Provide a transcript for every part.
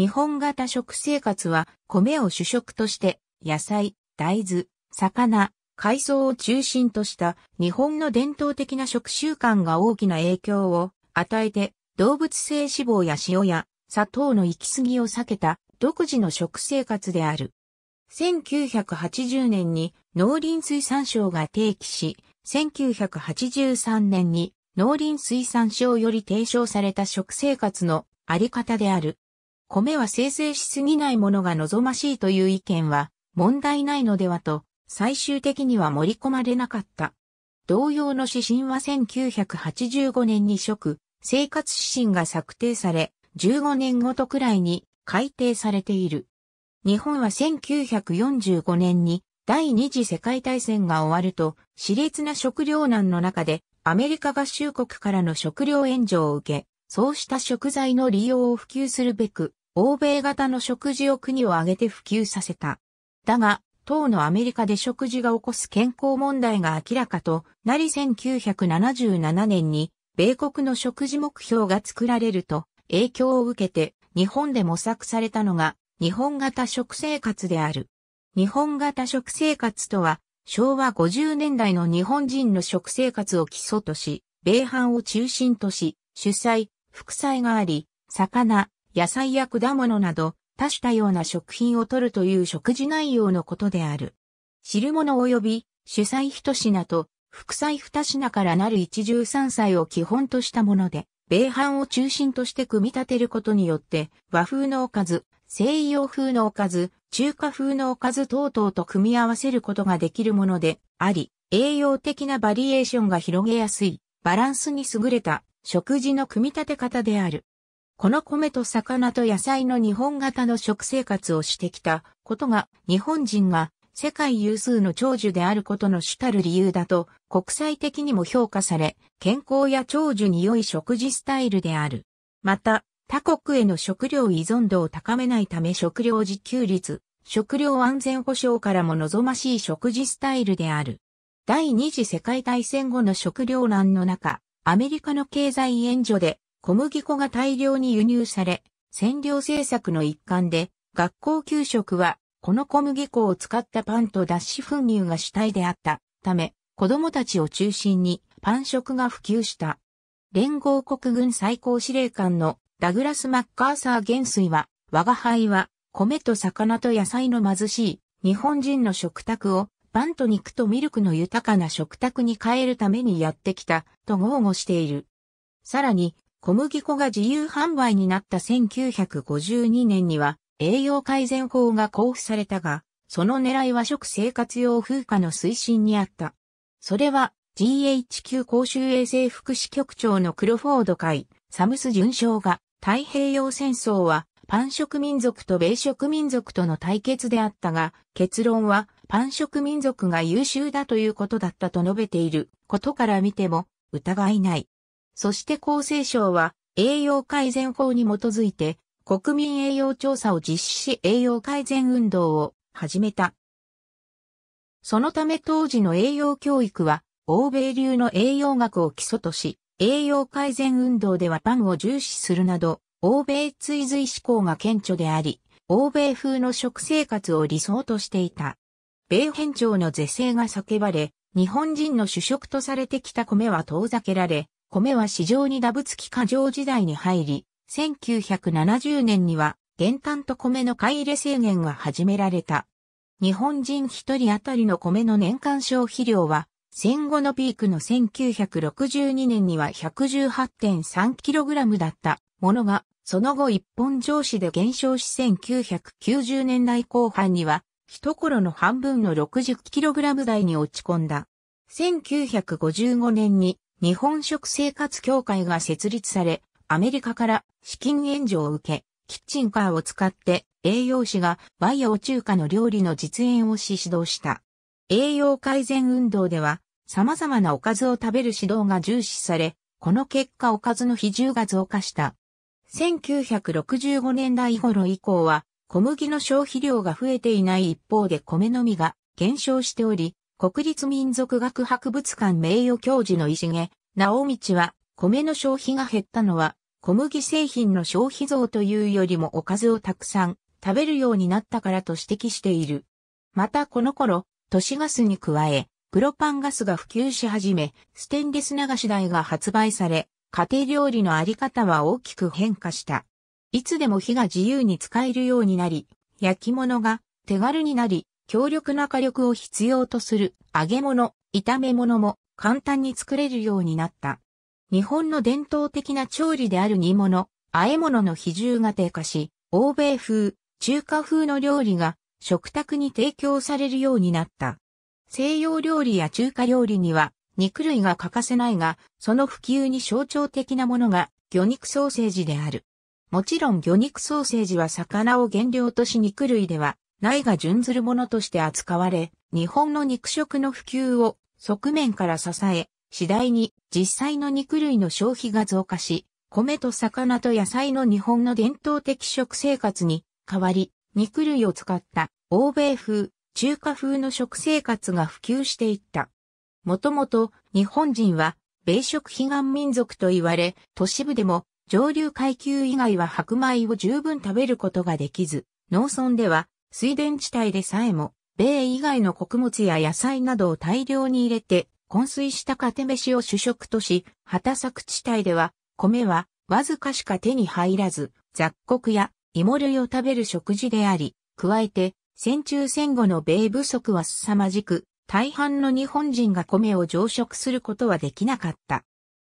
日本型食生活は米を主食として野菜、大豆、魚、海藻を中心とした日本の伝統的な食習慣が大きな影響を与えて動物性脂肪や塩や砂糖の行き過ぎを避けた独自の食生活である。1980年に農林水産省が提起し、1983年に農林水産省より提唱された食生活のあり方である。米は生成しすぎないものが望ましいという意見は問題ないのではと最終的には盛り込まれなかった。同様の指針は1985年に食、生活指針が策定され、15年ごとくらいに改定されている。日本は1945年に第二次世界大戦が終わると、熾烈な食糧難の中で、アメリカ合衆国からの食糧援助を受け、そうした食材の利用を普及するべく、欧米型の食事を国を挙げて普及させた。だが、当のアメリカで食事が起こす健康問題が明らかとなり1977年に米国の食事目標が作られると影響を受けて日本で模索されたのが日本型食生活である。日本型食生活とは昭和50年代の日本人の食生活を基礎とし、米飯を中心とし、主菜、副菜があり、魚、野菜や果物など、多種多様な食品を摂るという食事内容のことである。汁物及び主菜一品と副菜二品からなる一汁三菜を基本としたもので、米飯を中心として組み立てることによって、和風のおかず、西洋風のおかず、中華風のおかず等々と組み合わせることができるものであり、栄養的なバリエーションが広げやすい、バランスに優れた食事の組み立て方である。この米と魚と野菜の日本型の食生活をしてきたことが日本人が世界有数の長寿であることの主たる理由だと国際的にも評価され、健康や長寿に良い食事スタイルである。また、他国への食料依存度を高めないため食料自給率、食料安全保障からも望ましい食事スタイルである。第二次世界大戦後の食糧難の中、アメリカの経済援助で小麦粉が大量に輸入され、占領政策の一環で、学校給食は、この小麦粉を使ったパンと脱脂粉乳が主体であったため、子供たちを中心にパン食が普及した。連合国軍最高司令官のダグラス・マッカーサー元帥は、我が輩は、米と魚と野菜の貧しい日本人の食卓をパンと肉とミルクの豊かな食卓に変えるためにやってきたと豪語している。さらに、小麦粉が自由販売になった1952年には栄養改善法が交付されたが、その狙いは食生活用風化の推進にあった。それは GHQ 公衆衛生福祉局長のクロフォード会、サムス准将が太平洋戦争はパン食民族と米食民族との対決であったが、結論はパン食民族が優秀だということだったと述べていることから見ても疑いない。そして厚生省は栄養改善法に基づいて国民栄養調査を実施し栄養改善運動を始めた。そのため当時の栄養教育は欧米流の栄養学を基礎とし、栄養改善運動ではパンを重視するなど、欧米追随志向が顕著であり、欧米風の食生活を理想としていた。米辺長の是正が叫ばれ、日本人の主食とされてきた米は遠ざけられ、米は市場にダブ付き過剰時代に入り、1970年には減炭と米の買い入れ制限が始められた。日本人一人当たりの米の年間消費量は、戦後のピークの1962年には 118.3kg だったものが、その後一本上司で減少し1990年代後半には、一頃の半分の 60kg 台に落ち込んだ。1955年に日本食生活協会が設立され、アメリカから資金援助を受け、キッチンカーを使って栄養士が和洋中華の料理の実演をし指導した。栄養改善運動では、様々なおかずを食べる指導が重視され、この結果おかずの比重が増加した。1965年代頃以降は、小麦の消費量が増えていない一方で米のみが減少しており、国立民族学博物館名誉教授の石毛、直道は、米の消費が減ったのは、小麦製品の消費増というよりもおかずをたくさん食べるようになったからと指摘している。またこの頃、都市ガスに加え、プロパンガスが普及し始め、ステンレス流し台が発売され、家庭料理のあり方は大きく変化した。いつでも火が自由に使えるようになり、焼き物が手軽になり、強力な火力を必要とする揚げ物、炒め物も簡単に作れるようになった。日本の伝統的な調理である煮物、和え物の比重が低下し、欧米風、中華風の料理が食卓に提供されるようになった。西洋料理や中華料理には肉類が欠かせないが、その普及に象徴的なものが魚肉ソーセージである。もちろん魚肉ソーセージは魚を原料とし肉類では内が準ずるものとして扱われ、日本の肉食の普及を側面から支え、次第に実際の肉類の消費が増加し、米と魚と野菜の日本の伝統的食生活に変わり、肉類を使った欧米風、中華風の食生活が普及していった。もともと日本人は米食悲願民族と言われ、都市部でも上流階級以外は白米を十分食べることができず、農村では水田地帯でさえも、米以外の穀物や野菜などを大量に入れて、昏水したテメ飯を主食とし、畑作地帯では、米はわずかしか手に入らず、雑穀や芋類を食べる食事であり、加えて、戦中戦後の米不足は凄まじく、大半の日本人が米を常食することはできなかった。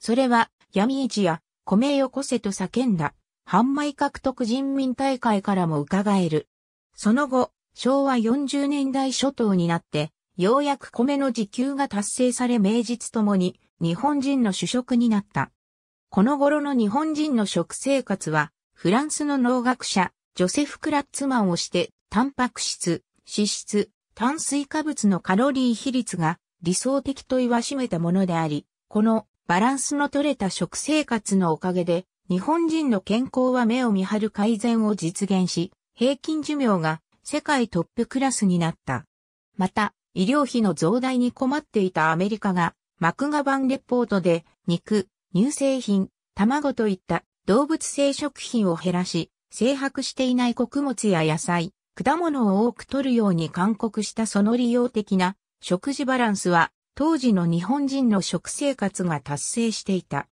それは、闇市や米よこせと叫んだ、販売獲得人民大会からも伺える。その後、昭和40年代初頭になって、ようやく米の自給が達成され名実ともに日本人の主食になった。この頃の日本人の食生活は、フランスの農学者、ジョセフ・クラッツマンをして、タンパク質、脂質、炭水化物のカロリー比率が理想的と言わしめたものであり、このバランスの取れた食生活のおかげで、日本人の健康は目を見張る改善を実現し、平均寿命が世界トップクラスになった。また、医療費の増大に困っていたアメリカが、マクガバンレポートで、肉、乳製品、卵といった動物性食品を減らし、生白していない穀物や野菜、果物を多く取るように勧告したその利用的な食事バランスは当時の日本人の食生活が達成していた。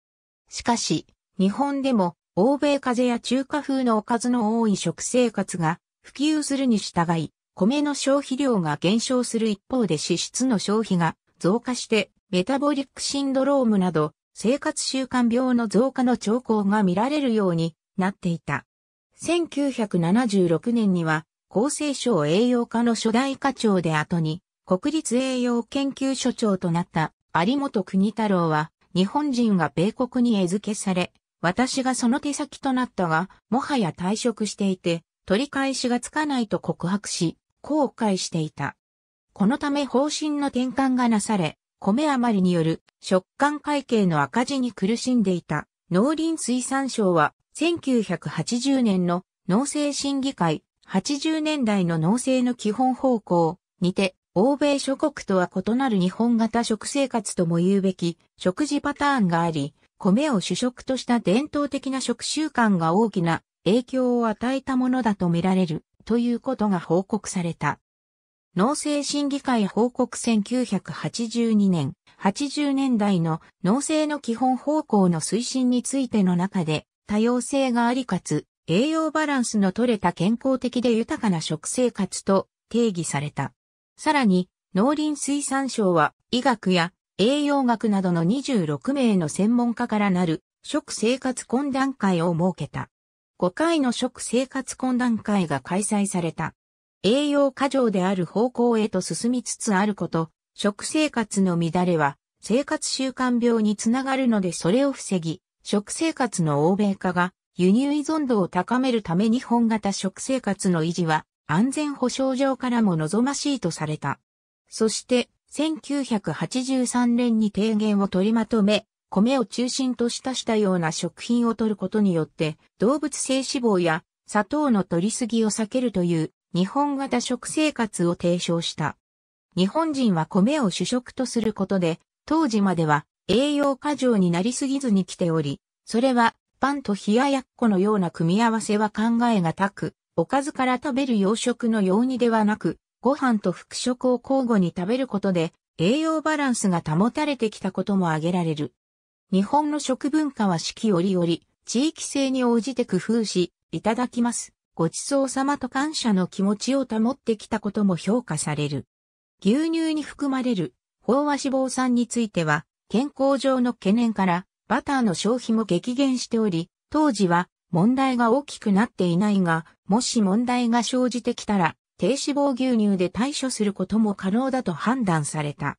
しかし、日本でも欧米風邪や中華風のおかずの多い食生活が普及するに従い、米の消費量が減少する一方で脂質の消費が増加してメタボリックシンドロームなど生活習慣病の増加の兆候が見られるようになっていた。1976年には厚生省栄養科の初代課長で後に国立栄養研究所長となった有本国太郎は日本人が米国に餌付けされ私がその手先となったが、もはや退職していて、取り返しがつかないと告白し、後悔していた。このため方針の転換がなされ、米余りによる食感会計の赤字に苦しんでいた農林水産省は1980年の農政審議会80年代の農政の基本方向にて欧米諸国とは異なる日本型食生活とも言うべき食事パターンがあり米を主食とした伝統的な食習慣が大きな影響を与えたものだとみられるということが報告された。農政審議会報告1982年、80年代の農政の基本方向の推進についての中で、多様性がありかつ、栄養バランスの取れた健康的で豊かな食生活と定義された。さらに、農林水産省は医学や栄養学などの26名の専門家からなる食生活懇談会を設けた。5回の食生活懇談会が開催された。栄養過剰である方向へと進みつつあること、食生活の乱れは生活習慣病につながるのでそれを防ぎ、食生活の欧米化が輸入依存度を高めるため日本型食生活の維持は安全保障上からも望ましいとされた。そして1983年に提言を取りまとめ、米を中心としたしたような食品を取ることによって動物性脂肪や砂糖の取りすぎを避けるという日本型食生活を提唱した。日本人は米を主食とすることで、当時までは栄養過剰になりすぎずに来ており、それはパンと冷ややっこのような組み合わせは考えがたく、おかずから食べる洋食のようにではなく、ご飯と副食を交互に食べることで栄養バランスが保たれてきたことも挙げられる。日本の食文化は四季折々、地域性に応じて工夫し、いただきます。ごちそうさまと感謝の気持ちを保ってきたことも評価される。牛乳に含まれる飽和脂肪酸については、健康上の懸念からバターの消費も激減しており、当時は問題が大きくなっていないが、もし問題が生じてきたら、低脂肪牛乳で対処することも可能だと判断された。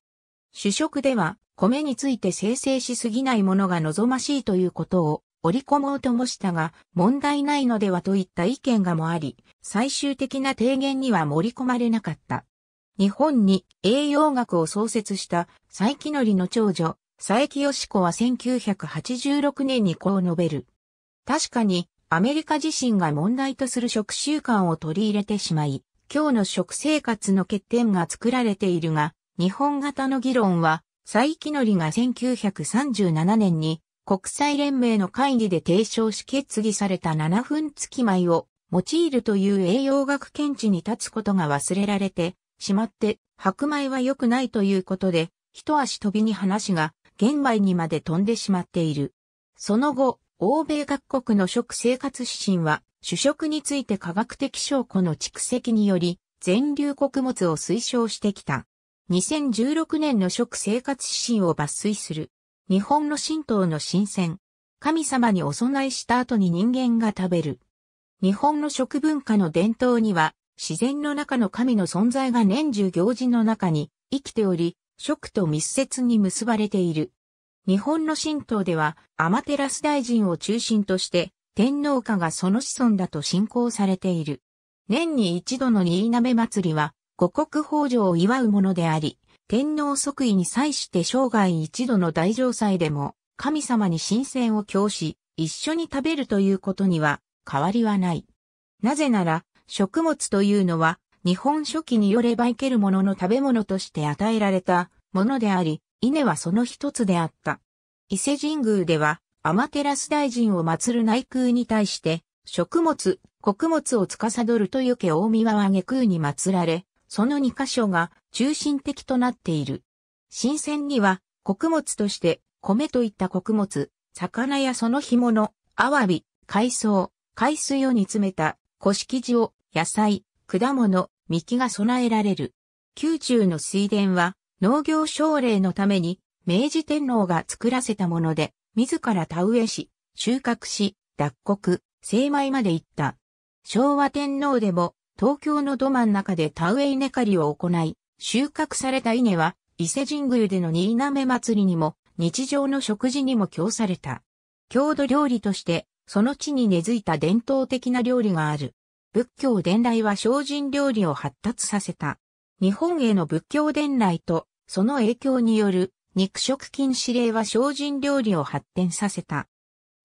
主食では米について生成しすぎないものが望ましいということを織り込もうともしたが問題ないのではといった意見がもあり、最終的な提言には盛り込まれなかった。日本に栄養学を創設した佐伯則の長女、佐伯義子は1986年にこう述べる。確かにアメリカ自身が問題とする食習慣を取り入れてしまい、今日の食生活の欠点が作られているが、日本型の議論は、佐伯りが1937年に国際連盟の会議で提唱し決議された7分付き米を用いるという栄養学検知に立つことが忘れられてしまって白米は良くないということで一足飛びに話が玄米にまで飛んでしまっている。その後、欧米各国の食生活指針は主食について科学的証拠の蓄積により、全粒穀物を推奨してきた。2016年の食生活指針を抜粋する。日本の神道の神仙。神様にお供えした後に人間が食べる。日本の食文化の伝統には、自然の中の神の存在が年中行事の中に生きており、食と密接に結ばれている。日本の神道では、アマテラス大臣を中心として、天皇家がその子孫だと信仰されている。年に一度の新鍋祭りは、五国豊穣を祝うものであり、天皇即位に際して生涯一度の大上祭でも、神様に神仙を供し、一緒に食べるということには変わりはない。なぜなら、食物というのは、日本初期によれば生けるものの食べ物として与えられたものであり、稲はその一つであった。伊勢神宮では、アマテラス大臣を祀る内宮に対して、食物、穀物を司るとゆけ大宮は下空に祀られ、その2箇所が中心的となっている。新鮮には、穀物として、米といった穀物、魚やその干物、アワビ、海藻、海水を煮詰めた、古式地を、野菜、果物、幹が備えられる。宮中の水田は、農業奨励のために、明治天皇が作らせたもので、自ら田植えし、収穫し、脱穀、精米まで行った。昭和天皇でも、東京のど真ん中で田植え稲刈りを行い、収穫された稲は、伊勢神宮での新滑祭りにも、日常の食事にも供された。郷土料理として、その地に根付いた伝統的な料理がある。仏教伝来は精進料理を発達させた。日本への仏教伝来と、その影響による肉食禁止令は精進料理を発展させた。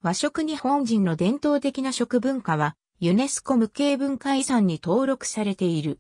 和食日本人の伝統的な食文化は、ユネスコ無形文化遺産に登録されている。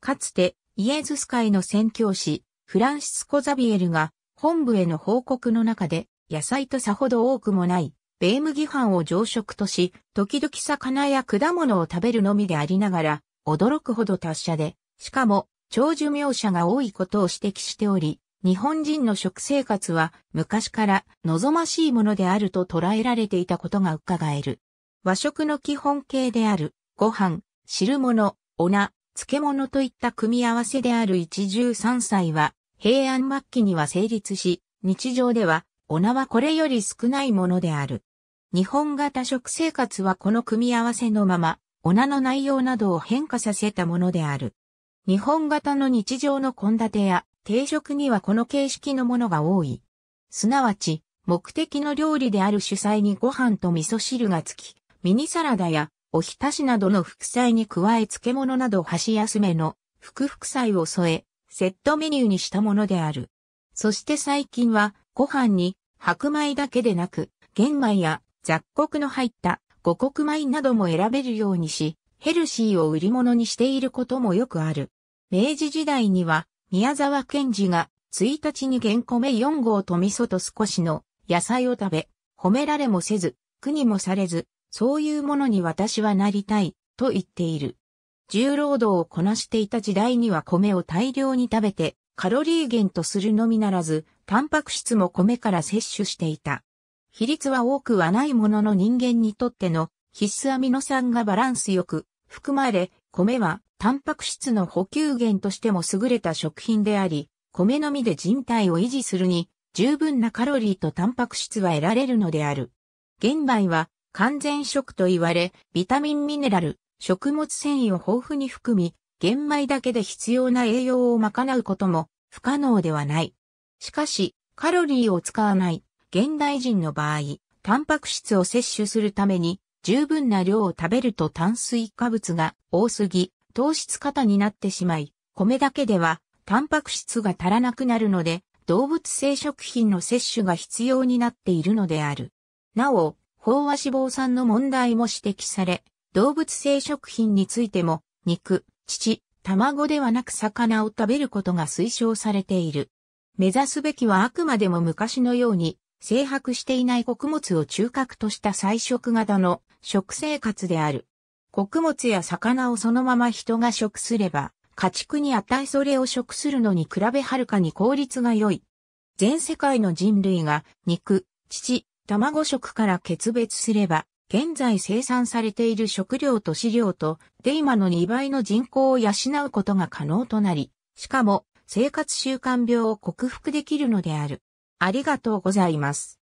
かつて、イエズス会の宣教師、フランシスコ・ザビエルが、本部への報告の中で、野菜とさほど多くもない、ベームギフを常食とし、時々魚や果物を食べるのみでありながら、驚くほど達者で、しかも、長寿命者が多いことを指摘しており、日本人の食生活は昔から望ましいものであると捉えられていたことが伺える。和食の基本形である、ご飯、汁物、おな、漬物といった組み合わせである一汁三菜は、平安末期には成立し、日常では、おなはこれより少ないものである。日本型食生活はこの組み合わせのまま、おなの内容などを変化させたものである。日本型の日常の献立や定食にはこの形式のものが多い。すなわち、目的の料理である主菜にご飯と味噌汁がつき、ミニサラダやおひたしなどの副菜に加え漬物など箸休めの副副菜を添え、セットメニューにしたものである。そして最近はご飯に白米だけでなく、玄米や雑穀の入った五穀米なども選べるようにし、ヘルシーを売り物にしていることもよくある。明治時代には宮沢賢治が1日に原米4号と味噌と少しの野菜を食べ、褒められもせず、苦にもされず、そういうものに私はなりたい、と言っている。重労働をこなしていた時代には米を大量に食べて、カロリー源とするのみならず、タンパク質も米から摂取していた。比率は多くはないものの人間にとっての必須アミノ酸がバランスよく含まれ、米はタンパク質の補給源としても優れた食品であり、米のみで人体を維持するに、十分なカロリーとタンパク質は得られるのである。玄米は完全食と言われ、ビタミンミネラル、食物繊維を豊富に含み、玄米だけで必要な栄養を賄うことも不可能ではない。しかし、カロリーを使わない現代人の場合、タンパク質を摂取するために十分な量を食べると炭水化物が多すぎ、糖質過多になってしまい、米だけではタンパク質が足らなくなるので、動物性食品の摂取が必要になっているのである。なお、飽和脂肪酸の問題も指摘され、動物性食品についても、肉、乳、卵ではなく魚を食べることが推奨されている。目指すべきはあくまでも昔のように、生白していない穀物を中核とした菜食型の食生活である。穀物や魚をそのまま人が食すれば、家畜に値それを食するのに比べはるかに効率が良い。全世界の人類が肉、乳、卵食から決別すれば、現在生産されている食料と飼料と、デイマの2倍の人口を養うことが可能となり、しかも生活習慣病を克服できるのである。ありがとうございます。